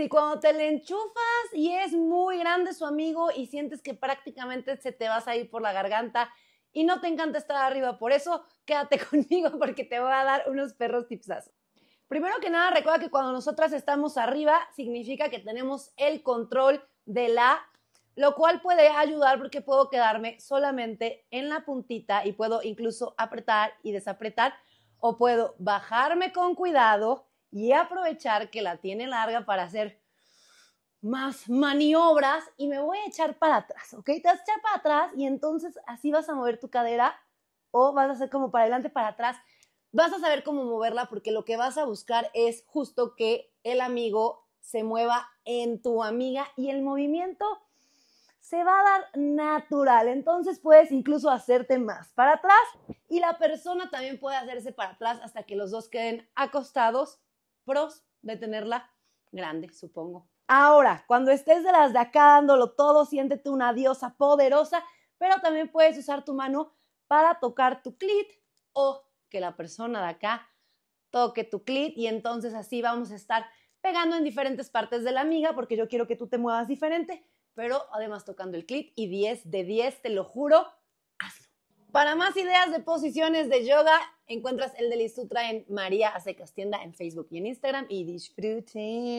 Si cuando te le enchufas y es muy grande su amigo y sientes que prácticamente se te vas a ir por la garganta y no te encanta estar arriba, por eso quédate conmigo porque te voy a dar unos perros tipsazos. Primero que nada, recuerda que cuando nosotras estamos arriba significa que tenemos el control de la lo cual puede ayudar porque puedo quedarme solamente en la puntita y puedo incluso apretar y desapretar o puedo bajarme con cuidado y aprovechar que la tiene larga para hacer más maniobras y me voy a echar para atrás, ¿ok? Te vas a echar para atrás y entonces así vas a mover tu cadera o vas a hacer como para adelante, para atrás. Vas a saber cómo moverla porque lo que vas a buscar es justo que el amigo se mueva en tu amiga y el movimiento se va a dar natural. Entonces puedes incluso hacerte más para atrás y la persona también puede hacerse para atrás hasta que los dos queden acostados pros de tenerla grande, supongo. Ahora, cuando estés de las de acá dándolo todo, siéntete una diosa poderosa, pero también puedes usar tu mano para tocar tu clit o que la persona de acá toque tu clit y entonces así vamos a estar pegando en diferentes partes de la amiga porque yo quiero que tú te muevas diferente, pero además tocando el clit y 10 de 10, te lo juro, hazlo. Para más ideas de posiciones de yoga Encuentras el Deli Sutra en María Acecas Tienda en Facebook y en Instagram y disfruten.